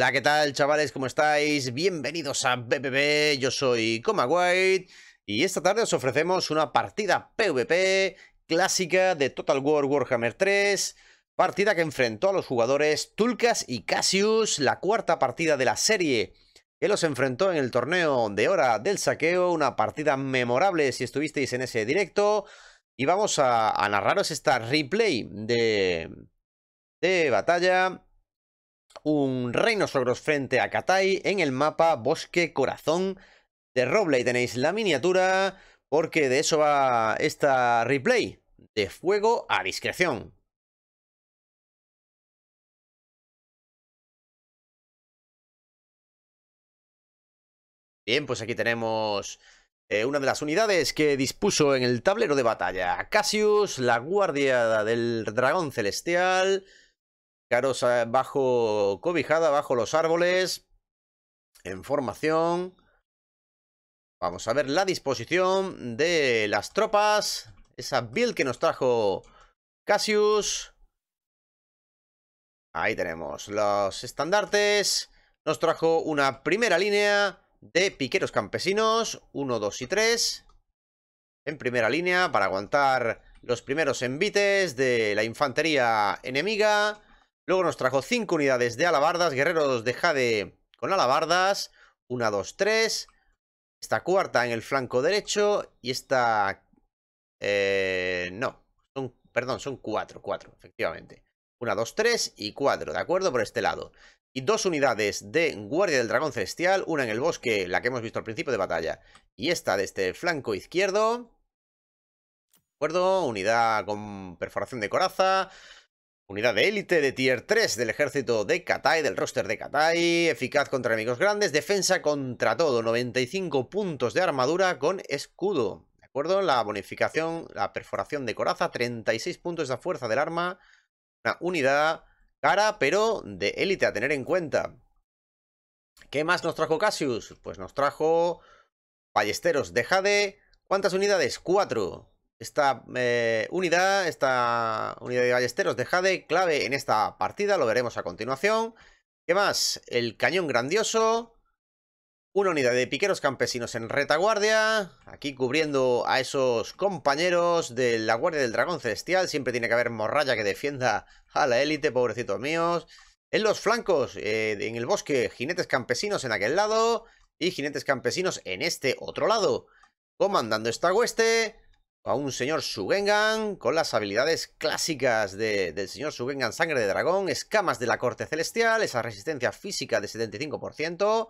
Hola, ¿qué tal chavales? ¿Cómo estáis? Bienvenidos a BBB, yo soy Coma White y esta tarde os ofrecemos una partida PvP clásica de Total War Warhammer 3, partida que enfrentó a los jugadores Tulkas y Cassius, la cuarta partida de la serie. que los enfrentó en el torneo de Hora del Saqueo, una partida memorable si estuvisteis en ese directo. Y vamos a, narraros esta replay de, de batalla un reino sogros frente a Katai en el mapa Bosque Corazón de Roble. Y tenéis la miniatura porque de eso va esta replay. De fuego a discreción. Bien, pues aquí tenemos eh, una de las unidades que dispuso en el tablero de batalla. Cassius, la guardia del dragón celestial... Quedaros bajo cobijada, bajo los árboles. En formación. Vamos a ver la disposición de las tropas. Esa build que nos trajo Cassius. Ahí tenemos los estandartes. Nos trajo una primera línea de piqueros campesinos. 1, 2 y 3. En primera línea para aguantar los primeros envites de la infantería enemiga. Luego nos trajo 5 unidades de alabardas. guerreros de Jade con alabardas. 1, 2, 3. Esta cuarta en el flanco derecho. Y esta... Eh, no. perdón, son 4, 4, efectivamente. 1, 2, 3 y 4, ¿de acuerdo? Por este lado. Y dos unidades de Guardia del Dragón Celestial. Una en el bosque, la que hemos visto al principio de batalla. Y esta de este flanco izquierdo. ¿De acuerdo? Unidad con perforación de coraza. Unidad de élite de tier 3 del ejército de Katai, del roster de Katai, eficaz contra enemigos grandes, defensa contra todo, 95 puntos de armadura con escudo. ¿De acuerdo? La bonificación, la perforación de coraza, 36 puntos de fuerza del arma, una unidad cara, pero de élite a tener en cuenta. ¿Qué más nos trajo Cassius? Pues nos trajo ballesteros de Jade. ¿Cuántas unidades? 4. Esta eh, unidad, esta unidad de ballesteros de Jade, clave en esta partida, lo veremos a continuación. ¿Qué más? El cañón grandioso. Una unidad de piqueros campesinos en retaguardia, aquí cubriendo a esos compañeros de la Guardia del Dragón Celestial. Siempre tiene que haber morralla que defienda a la élite, pobrecitos míos. En los flancos, eh, en el bosque, jinetes campesinos en aquel lado y jinetes campesinos en este otro lado. Comandando esta hueste, a un señor Sugengan con las habilidades clásicas del señor Sugengan Sangre de Dragón, escamas de la corte celestial, esa resistencia física de 75%,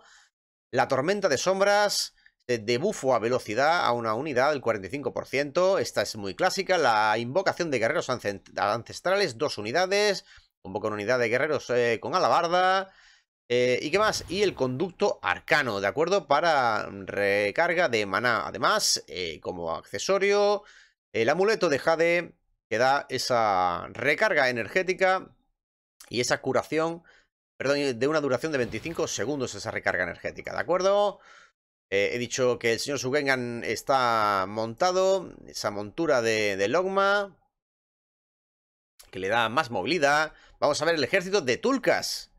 la tormenta de sombras, eh, de bufo a velocidad a una unidad del 45%, esta es muy clásica, la invocación de guerreros ancestrales, dos unidades, convoca una unidad de guerreros eh, con alabarda, eh, ¿Y qué más? Y el conducto arcano, ¿de acuerdo? Para recarga de maná. Además, eh, como accesorio, el amuleto de Jade que da esa recarga energética y esa curación, perdón, de una duración de 25 segundos esa recarga energética, ¿de acuerdo? Eh, he dicho que el señor Sugengan está montado, esa montura de, de Logma, que le da más movilidad. Vamos a ver el ejército de Tulcas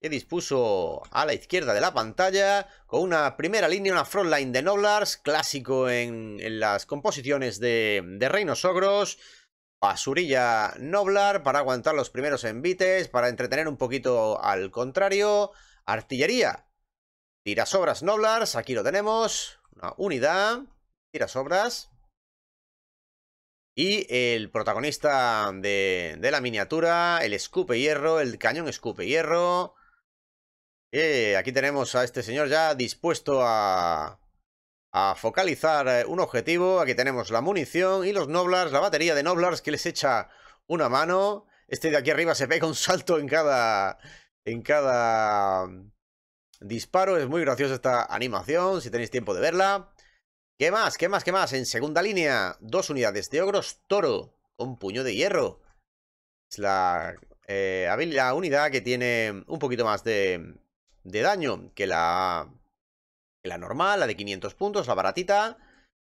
que dispuso a la izquierda de la pantalla con una primera línea, una frontline de Noblars, clásico en, las composiciones de, Reinos Ogros. Basurilla Noblar para aguantar los primeros envites, para entretener un poquito al contrario. Artillería. Tirasobras Noblars, aquí lo tenemos. Una unidad. Tirasobras. Y el protagonista de, de la miniatura, el escupe hierro, el cañón escupe hierro. Eh, aquí tenemos a este señor ya dispuesto a, focalizar eh, un objetivo. Aquí tenemos la munición y los Noblars, la batería de Noblars que les echa una mano. Este de aquí arriba se pega un salto en cada, en cada mm, disparo. Es muy graciosa esta animación, si tenéis tiempo de verla. ¿Qué más? ¿Qué más? ¿Qué más? En segunda línea, dos unidades de ogros toro con puño de hierro. Es la eh, unidad que tiene un poquito más de, de daño que la, la normal, la de 500 puntos, la baratita.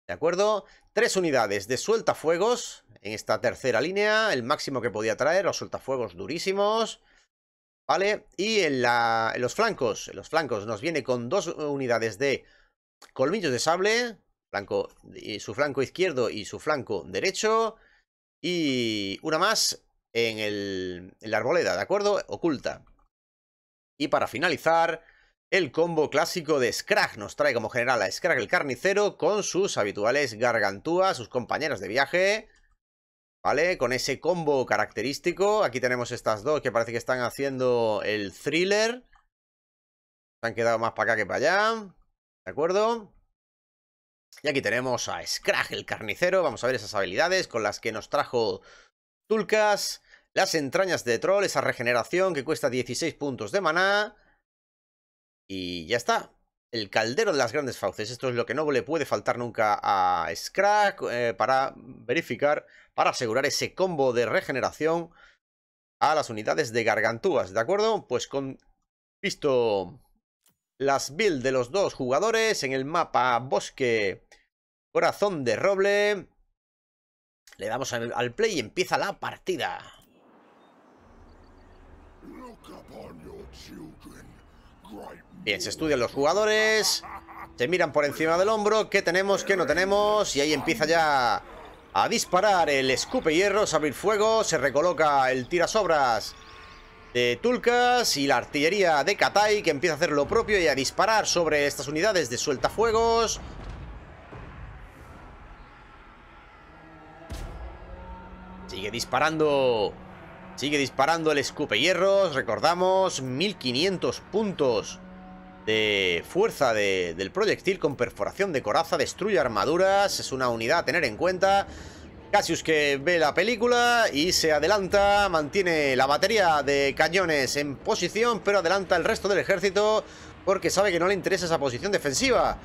¿De acuerdo? Tres unidades de sueltafuegos en esta tercera línea, el máximo que podía traer, los sueltafuegos durísimos. ¿Vale? Y en, la, en los flancos, en los flancos nos viene con dos unidades de colmillos de sable, su flanco izquierdo y su flanco derecho. Y una más en, el, en la arboleda, ¿de acuerdo? Oculta. Y para finalizar, el combo clásico de Scrag nos trae como general a Scrag el carnicero con sus habituales gargantúas, sus compañeros de viaje. ¿Vale? Con ese combo característico. Aquí tenemos estas dos que parece que están haciendo el thriller. Se han quedado más para acá que para allá. ¿De acuerdo? Y aquí tenemos a Scrag el carnicero. Vamos a ver esas habilidades con las que nos trajo Tulkas. Las entrañas de troll, esa regeneración que cuesta 16 puntos de maná. Y ya está. El caldero de las grandes fauces. Esto es lo que no le puede faltar nunca a Scrack eh, para verificar, para asegurar ese combo de regeneración a las unidades de gargantúas, ¿de acuerdo? Pues con visto las build de los dos jugadores en el mapa bosque corazón de roble, le damos al play y empieza la partida. Bien, se estudian los jugadores. Se miran por encima del hombro. ¿Qué tenemos? ¿Qué no tenemos? Y ahí empieza ya a disparar el escupe hierro abrir fuego. Se recoloca el tirasobras de Tulcas y la artillería de Katai que empieza a hacer lo propio y a disparar sobre estas unidades de sueltafuegos. Sigue disparando Sigue disparando el escupe hierros. Recordamos, 1500 puntos de fuerza del proyectil con perforación de coraza. Destruye armaduras. Es una unidad a tener en cuenta. Cassius que ve la película y se adelanta, mantiene la batería de cañones en posición, pero adelanta el resto del ejército porque sabe que no le interesa esa posición defensiva.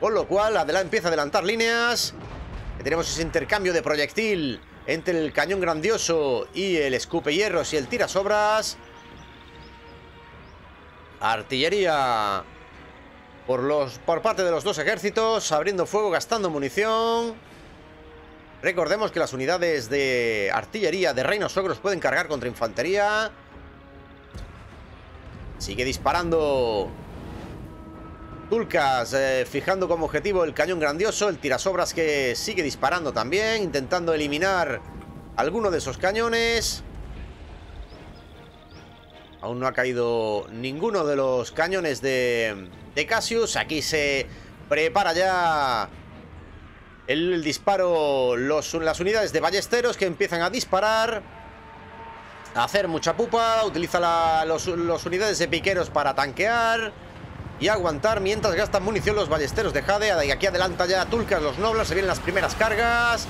Con lo cual empieza a adelantar líneas. Tenemos ese intercambio de proyectil entre el cañón grandioso y el escupe hierros y el tirasobras. Artillería por, los, por parte de los dos ejércitos, abriendo fuego, gastando munición. Recordemos que las unidades de artillería de Reinos Ogros pueden cargar contra infantería. Sigue disparando Dulcas eh, fijando como objetivo el cañón grandioso, el tirasobras que sigue disparando también, intentando eliminar alguno de esos cañones. Aún no ha caído ninguno de los cañones de, de Cassius. Aquí se prepara ya el, disparo, las unidades de ballesteros que empiezan a disparar. A hacer mucha pupa, utiliza las unidades de piqueros para tanquear y aguantar mientras gastan munición los ballesteros de Jade. Y aquí adelanta ya Tulcas, los Noblas, se vienen las primeras cargas.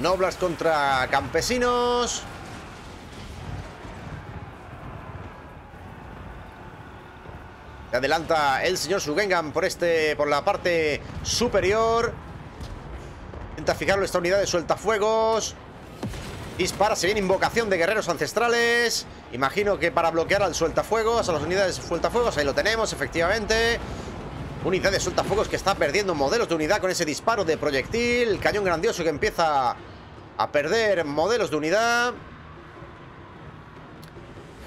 Noblas contra campesinos. Adelanta el señor Sugengan por este. por la parte superior. Intenta fijarlo esta unidad de sueltafuegos. Dispara, se viene invocación de guerreros ancestrales. Imagino que para bloquear al sueltafuegos, a las unidades sueltafuegos, ahí lo tenemos, efectivamente. Unidad de sueltafuegos que está perdiendo modelos de unidad con ese disparo de proyectil. cañón grandioso que empieza a perder modelos de unidad.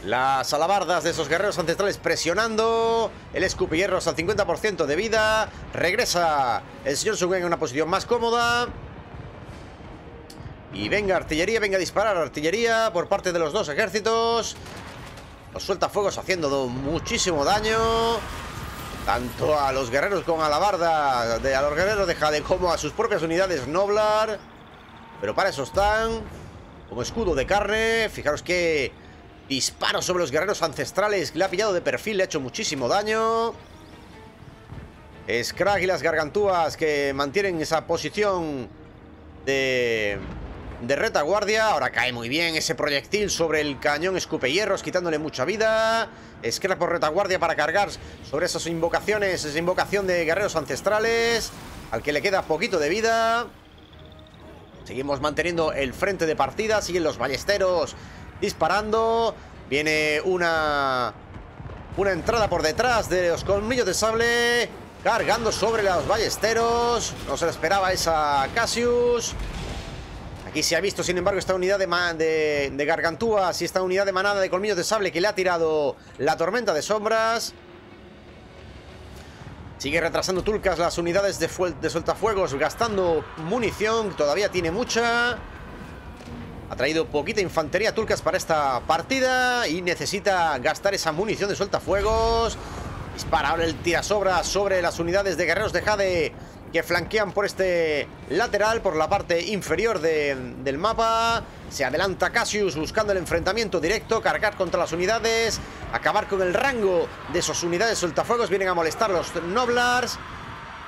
Las alabardas de esos guerreros ancestrales presionando. El Hasta al 50% de vida. Regresa el señor Sugen en una posición más cómoda. Y venga, artillería, venga a disparar Artillería por parte de los dos ejércitos Los suelta fuegos haciendo muchísimo daño Tanto a los guerreros con alabarda de, A los guerreros de Jade como a sus propias unidades Noblar Pero para eso están Como escudo de carne Fijaros que disparo sobre los guerreros ancestrales Le ha pillado de perfil, le ha hecho muchísimo daño Scrag y las gargantúas que mantienen esa posición de de retaguardia. Ahora cae muy bien ese proyectil sobre el cañón escupe hierros, quitándole mucha vida. Esquerra por retaguardia para cargar sobre esas invocaciones, esa invocación de guerreros ancestrales, al que le queda poquito de vida. Seguimos manteniendo el frente de partida, siguen los ballesteros disparando. Viene una, una entrada por detrás de los colmillos de sable, cargando sobre los ballesteros. No se lo esperaba esa Cassius. Aquí se ha visto, sin embargo, esta unidad de, de, gargantúas y esta unidad de manada de colmillos de sable que le ha tirado la tormenta de sombras. Sigue retrasando turcas las unidades de, de sueltafuegos, gastando munición, todavía tiene mucha. Ha traído poquita infantería turcas para esta partida y necesita gastar esa munición de sueltafuegos. Dispara ahora el tirasobra sobre las unidades de guerreros de Jade que flanquean por este lateral, por la parte inferior del mapa. Se adelanta Cassius buscando el enfrentamiento directo, cargar contra las unidades, acabar con el rango de sus unidades soltafuegos. Vienen a molestar los Noblars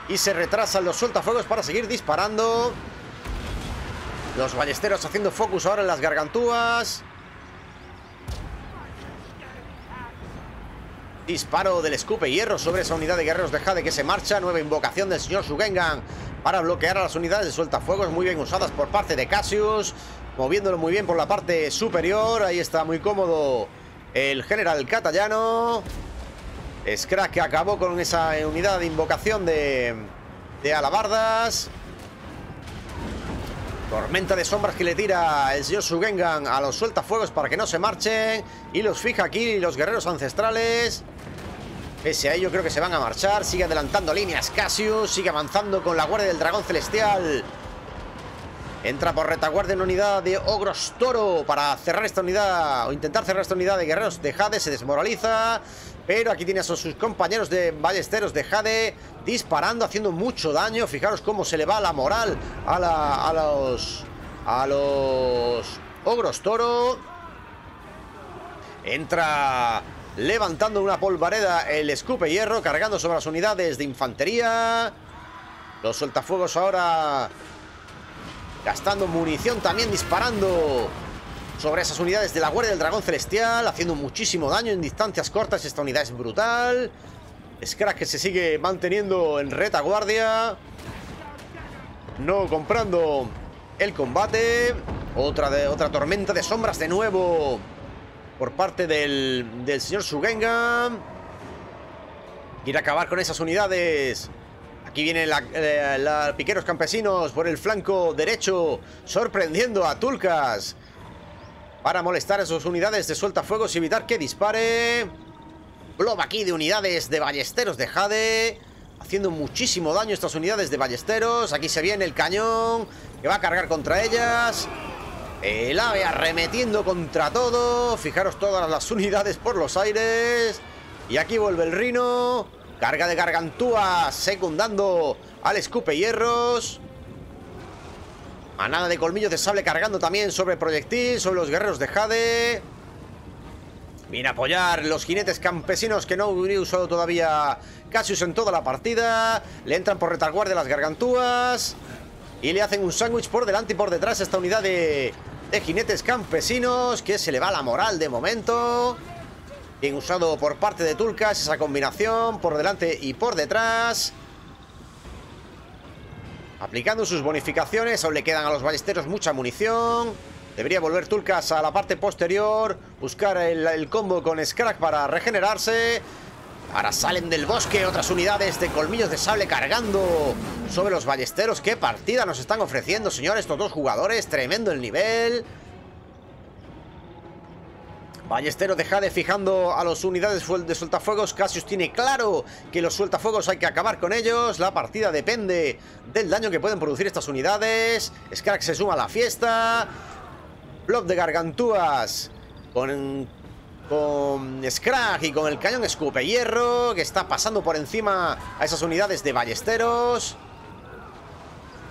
y se retrasan los soltafuegos para seguir disparando. Los ballesteros haciendo focus ahora en las gargantúas. Disparo del escupe hierro sobre esa unidad de guerreros Deja de que se marcha. Nueva invocación del señor Sugengan para bloquear a las unidades de sueltafuegos muy bien usadas por parte de Cassius. Moviéndolo muy bien por la parte superior. Ahí está muy cómodo el general catalano. Scrack que acabó con esa unidad de invocación de, de alabardas. Tormenta de sombras que le tira el señor Sugengan a los sueltafuegos para que no se marchen. Y los fija aquí los guerreros ancestrales. Pese a ello, creo que se van a marchar. Sigue adelantando líneas Cassius. Sigue avanzando con la guardia del dragón celestial. Entra por retaguardia en la unidad de Ogros Toro para cerrar esta unidad o intentar cerrar esta unidad de guerreros de Jade. Se desmoraliza, pero aquí tiene a sus compañeros de ballesteros de Jade disparando, haciendo mucho daño. Fijaros cómo se le va la moral a, los... a los... Ogros Toro. Entra levantando una polvareda el escupe hierro, cargando sobre las unidades de infantería. Los sueltafuegos ahora gastando munición, también disparando sobre esas unidades de la Guardia del Dragón Celestial, haciendo muchísimo daño en distancias cortas. Esta unidad es brutal. Scratch que se sigue manteniendo en retaguardia. No comprando el combate. Otra, de, otra tormenta de sombras de nuevo por parte del, señor Sugenga. Quiere acabar con esas unidades. Aquí vienen los eh, la piqueros campesinos por el flanco derecho, sorprendiendo a Tulcas. Para molestar a sus unidades de suelta fuegos y evitar que dispare. Blob aquí de unidades de ballesteros de Jade. Haciendo muchísimo daño estas unidades de ballesteros. Aquí se viene el cañón que va a cargar contra ellas. El ave arremetiendo contra todo. Fijaros todas las unidades por los aires. Y aquí vuelve el Rino. Carga de Gargantúa secundando al escupe hierros. Manada de colmillos de sable cargando también sobre proyectil, sobre los guerreros de Jade. Viene a apoyar los jinetes campesinos que no hubiera usado todavía casi en toda la partida. Le entran por retaguardia las gargantúas. Y le hacen un sándwich por delante y por detrás a esta unidad de de jinetes campesinos, que se le va la moral de momento. Bien usado por parte de Tulcas, esa combinación por delante y por detrás. Aplicando sus bonificaciones, aún le quedan a los ballesteros mucha munición. Debería volver Tulcas a la parte posterior, buscar el, el combo con Scrack para regenerarse. Ahora salen del bosque otras unidades de colmillos de sable cargando sobre los ballesteros. ¡Qué partida nos están ofreciendo, señores, estos dos jugadores! Tremendo el nivel. Ballesteros de fijando a las unidades de sueltafuegos. Cassius tiene claro que los sueltafuegos hay que acabar con ellos. La partida depende del daño que pueden producir estas unidades. que se suma a la fiesta. Blob de Gargantúas con con Scrag y con el cañón escupe hierro que está pasando por encima a esas unidades de ballesteros.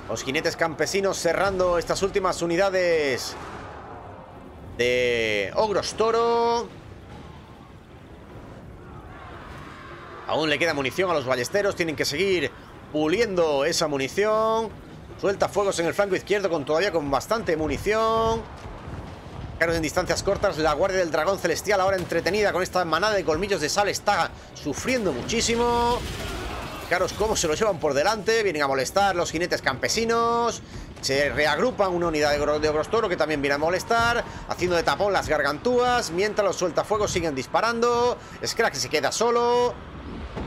Los jinetes campesinos cerrando estas últimas unidades de Ogros Toro. Aún le queda munición a los ballesteros, tienen que seguir puliendo esa munición. Suelta fuegos en el flanco izquierdo con todavía con bastante munición. Caros en distancias cortas. La guardia del dragón celestial ahora entretenida con esta manada de colmillos de sal. Está sufriendo muchísimo. Fijaros cómo se lo llevan por delante. Vienen a molestar los jinetes campesinos. Se reagrupa una unidad de toro que también viene a molestar, haciendo de tapón las gargantúas, mientras los sueltafuegos siguen disparando. Scrack se queda solo.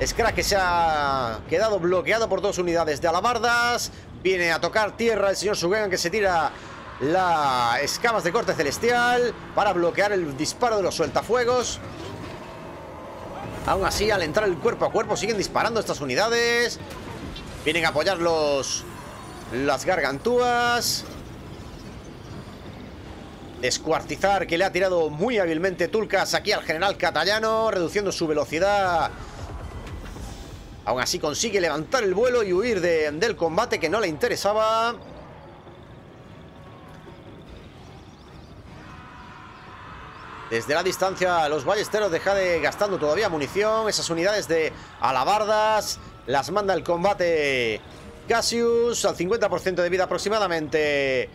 Scrack que se ha quedado bloqueado por dos unidades de alabardas. Viene a tocar tierra el señor Sugan que se tira las escamas de corte celestial para bloquear el disparo de los sueltafuegos. Aún así, al entrar el cuerpo a cuerpo, siguen disparando estas unidades. Vienen a apoyar los, las gargantúas. Descuartizar que le ha tirado muy hábilmente Tulcas aquí al general Catallano, reduciendo su velocidad. Aún así consigue levantar el vuelo y huir del combate que no le interesaba. Desde la distancia los ballesteros deja de gastando todavía munición. Esas unidades de alabardas las manda el combate Cassius al 50% de vida aproximadamente.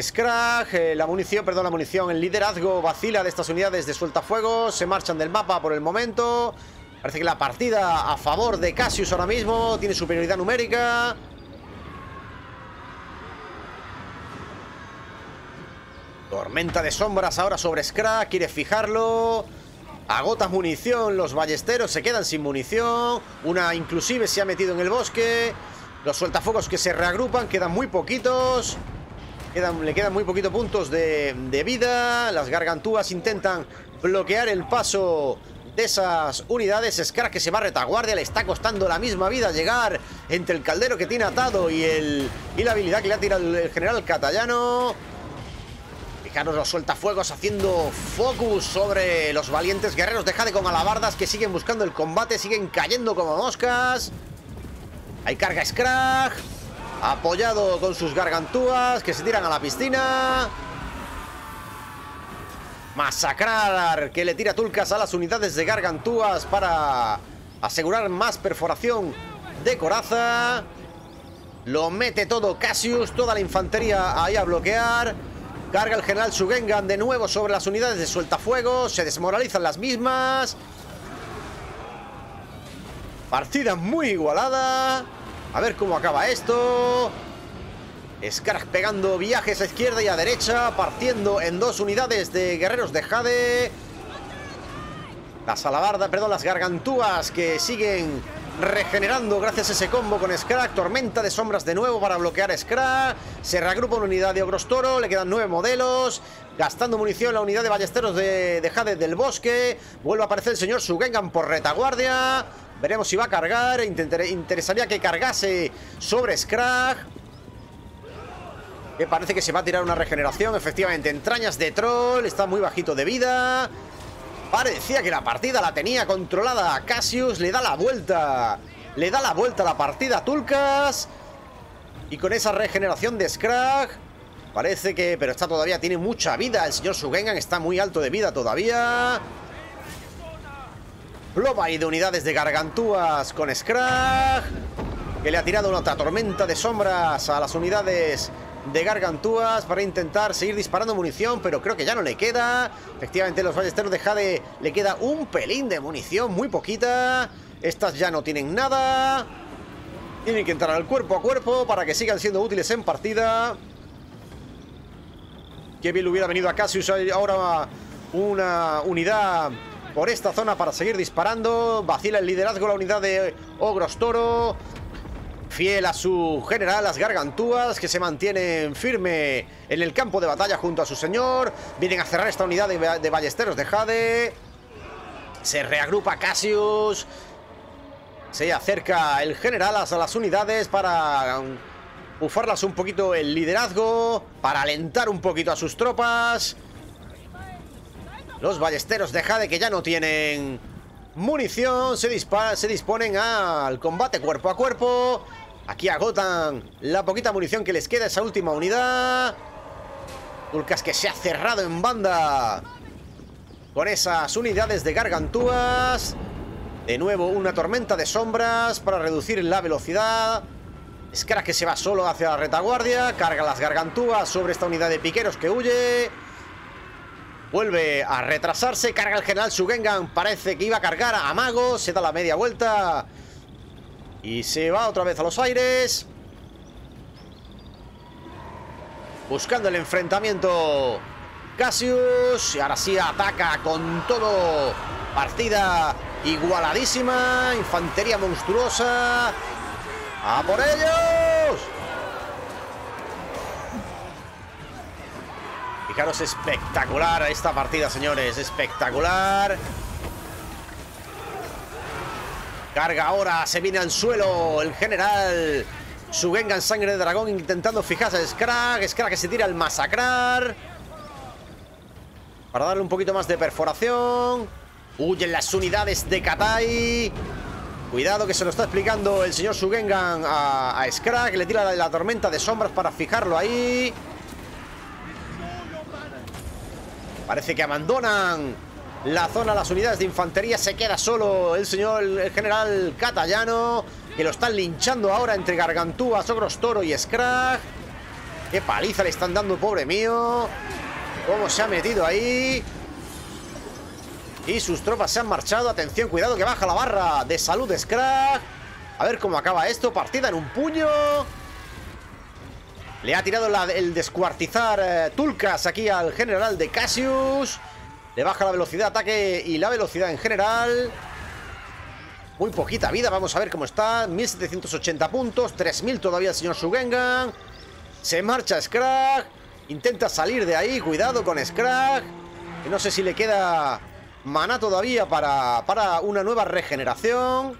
Scrag, eh, la munición, perdón, la munición, el liderazgo vacila de estas unidades de fuego. se marchan del mapa por el momento. Parece que la partida a favor de Cassius ahora mismo tiene superioridad numérica. Tormenta de sombras ahora sobre Scrag. Quiere fijarlo. Agota munición. Los ballesteros se quedan sin munición. Una inclusive se ha metido en el bosque. Los sueltafuegos que se reagrupan. Quedan muy poquitos. le quedan muy poquitos puntos de, vida. Las gargantúas intentan bloquear el paso de esas unidades. Scrag que se va a retaguardia. Le está costando la misma vida llegar entre el caldero que tiene atado y, el, y la habilidad que le ha tirado el general Catallano lo los fuegos haciendo focus sobre los valientes guerreros de con alabardas que siguen buscando el combate, siguen cayendo como moscas. Hay carga Scrag, apoyado con sus gargantúas que se tiran a la piscina. Masacrar, que le tira tulcas a las unidades de gargantúas para asegurar más perforación de coraza. Lo mete todo Cassius, toda la infantería ahí a bloquear. Carga el general Sugengan de nuevo sobre las unidades de sueltafuego. Se desmoralizan las mismas. Partida muy igualada. A ver cómo acaba esto. Skark pegando viajes a izquierda y a derecha. Partiendo en dos unidades de guerreros de Jade. Las alabarda, perdón, las gargantúas que siguen regenerando gracias a ese combo con Scrag... Tormenta de sombras de nuevo para bloquear a Scrag... Se reagrupa una unidad de Ogros Toro. Le quedan nueve modelos. Gastando munición la unidad de ballesteros de, de del Bosque. Vuelve a aparecer el señor Sugengan por retaguardia. Veremos si va a cargar. interesaría que cargase sobre Scrag... Que parece que se va a tirar una regeneración. Efectivamente, entrañas de troll. Está muy bajito de vida. Parecía que la partida la tenía controlada. Cassius le da la vuelta. Le da la vuelta a la partida a Tulkas. Y con esa regeneración de Scrag. Parece que... Pero está todavía... Tiene mucha vida. El señor Sugengan está muy alto de vida todavía. ¡Ploba y de unidades de gargantúas con Scrag. Que le ha tirado una tormenta de sombras a las unidades de Gargantúas para intentar seguir disparando munición, pero creo que ya no le queda. Efectivamente, los ballesteros de Jade le queda un pelín de munición, muy poquita. Estas ya no tienen nada. Tienen que entrar al cuerpo a cuerpo para que sigan siendo útiles en partida. Qué bien hubiera venido a usara ahora una unidad por esta zona para seguir disparando. Vacila el liderazgo la unidad de Ogros Toro fiel a su general, las gargantúas, que se mantienen firme en el campo de batalla junto a su señor. Vienen a cerrar esta unidad de, ballesteros de Jade. Se reagrupa Cassius. Se acerca el general a las unidades para bufarlas un poquito el liderazgo, para alentar un poquito a sus tropas. Los ballesteros de Jade que ya no tienen munición, se, dispara, se disponen al combate cuerpo a cuerpo. Aquí agotan la poquita munición que les queda esa última unidad. Ulcas, que se ha cerrado en banda. Con esas unidades de gargantúas. De nuevo una tormenta de sombras para reducir la velocidad. Escara que se va solo hacia la retaguardia. Carga las gargantúas sobre esta unidad de piqueros que huye. Vuelve a retrasarse. Carga el general Sugengan. Parece que iba a cargar a Mago. Se da la media vuelta. Y se va otra vez a los aires. Buscando el enfrentamiento. Cassius. Y ahora sí ataca con todo. Partida igualadísima. Infantería monstruosa. ¡A por ellos! Fijaros, espectacular esta partida, señores. Espectacular. Carga ahora, se viene al suelo el general. Sugengan sangre de dragón intentando fijarse a Scrag. Scrag que se tira al masacrar. Para darle un poquito más de perforación. Huyen las unidades de Katai. Cuidado que se lo está explicando el señor Sugengan a, a Scrag. Le tira la tormenta de sombras para fijarlo ahí. Parece que abandonan la zona, las unidades de infantería. Se queda solo el señor el general Catallano, que lo están linchando ahora entre Gargantúas, Sogros Toro y Scrag. ¡Qué paliza le están dando, pobre mío! ¿Cómo se ha metido ahí? Y sus tropas se han marchado. Atención, cuidado que baja la barra de salud de Scrag. A ver cómo acaba esto. Partida en un puño. Le ha tirado el descuartizar eh, Tulcas aquí al general de Cassius. Le baja la velocidad de ataque y la velocidad en general. Muy poquita vida, vamos a ver cómo está. 1780 puntos, 3000 todavía el señor Sugengan. Se marcha Scrag. Intenta salir de ahí, cuidado con Scrag. No sé si le queda maná todavía para, para una nueva regeneración.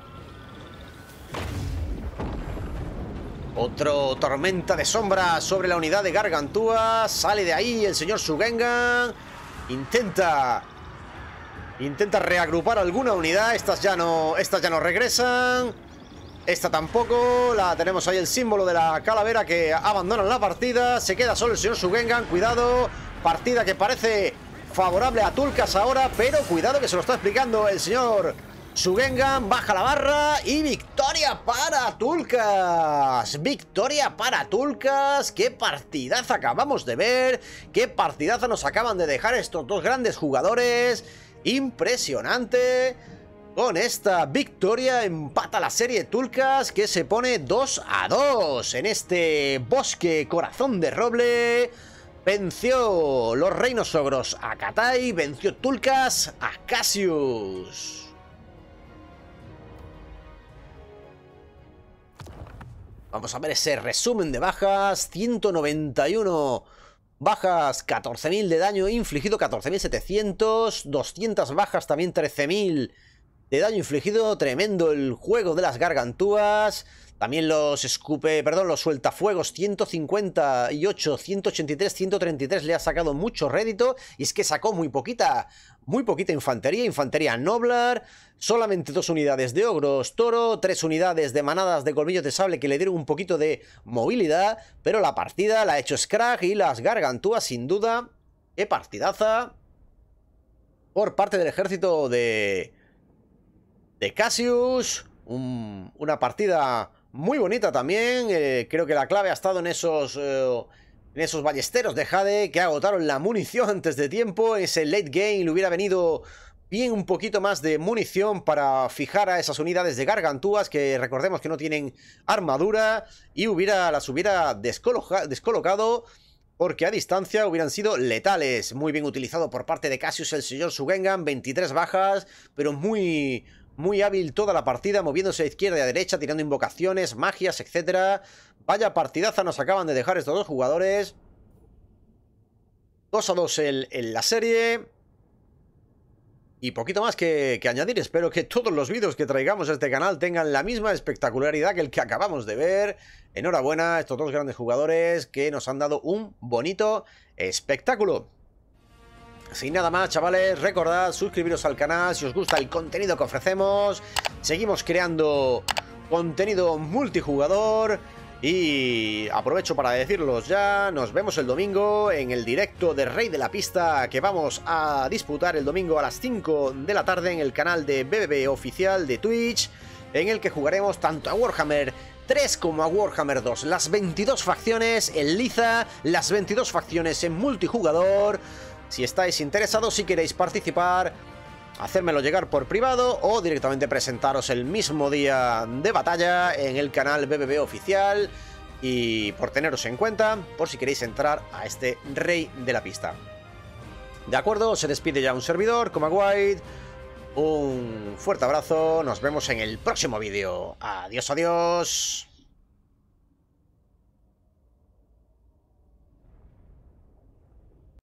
Otro tormenta de sombra sobre la unidad de Gargantúa. Sale de ahí el señor Sugengan. Intenta... Intenta reagrupar alguna unidad. Estas ya no... Estas ya no regresan. Esta tampoco. La tenemos ahí el símbolo de la calavera que abandonan la partida. Se queda solo el señor Sugengan. Cuidado. Partida que parece favorable a Tulcas ahora. Pero cuidado que se lo está explicando el señor Sugengan. Baja la barra y victoria Victoria para Tulcas. Victoria para Tulcas. Qué partidazo acabamos de ver. Qué partidazo nos acaban de dejar estos dos grandes jugadores. Impresionante. Con esta victoria empata la serie Tulcas que se pone 2 a 2 en este bosque corazón de roble. Venció los reinos ogros a Katai, venció Tulcas a Cassius. Vamos a ver ese resumen de bajas. 191 bajas, 14.000 de daño infligido, 14.700. 200 bajas, también 13.000 de daño infligido. Tremendo el juego de las gargantúas. También los escupe, perdón, los sueltafuegos 158, 183, 133 le ha sacado mucho rédito y es que sacó muy poquita, muy poquita infantería, infantería noblar, solamente dos unidades de ogros toro, tres unidades de manadas de colmillos de sable que le dieron un poquito de movilidad, pero la partida la ha hecho Scrag y las gargantúas sin duda, qué partidaza por parte del ejército de, de Cassius, una partida muy bonita también. Eh, creo que la clave ha estado en esos... Eh, en esos ballesteros de Jade que agotaron la munición antes de tiempo. Ese late game le hubiera venido bien un poquito más de munición para fijar a esas unidades de gargantúas que recordemos que no tienen armadura y hubiera, las hubiera descolocado porque a distancia hubieran sido letales. Muy bien utilizado por parte de Cassius el señor Sugengan, 23 bajas, pero muy muy hábil toda la partida, moviéndose a izquierda y a derecha, tirando invocaciones, magias, etc. Vaya partidaza nos acaban de dejar estos dos jugadores. Dos a dos en, la serie. Y poquito más que, que, añadir, espero que todos los vídeos que traigamos a este canal tengan la misma espectacularidad que el que acabamos de ver. Enhorabuena a estos dos grandes jugadores que nos han dado un bonito espectáculo. Sin nada más, chavales, recordad suscribiros al canal si os gusta el contenido que ofrecemos. Seguimos creando contenido multijugador. Y aprovecho para decirlos ya, nos vemos el domingo en el directo de Rey de la Pista que vamos a disputar el domingo a las 5 de la tarde en el canal de BBB oficial de Twitch, en el que jugaremos tanto a Warhammer 3 como a Warhammer 2, las 22 facciones en liza, las 22 facciones en multijugador. Si estáis interesados, si queréis participar, hacérmelo llegar por privado o directamente presentaros el mismo día de batalla en el canal BBB oficial y por teneros en cuenta por si queréis entrar a este rey de la pista. De acuerdo, se despide ya un servidor, como White. Un fuerte abrazo, nos vemos en el próximo vídeo. Adiós, adiós.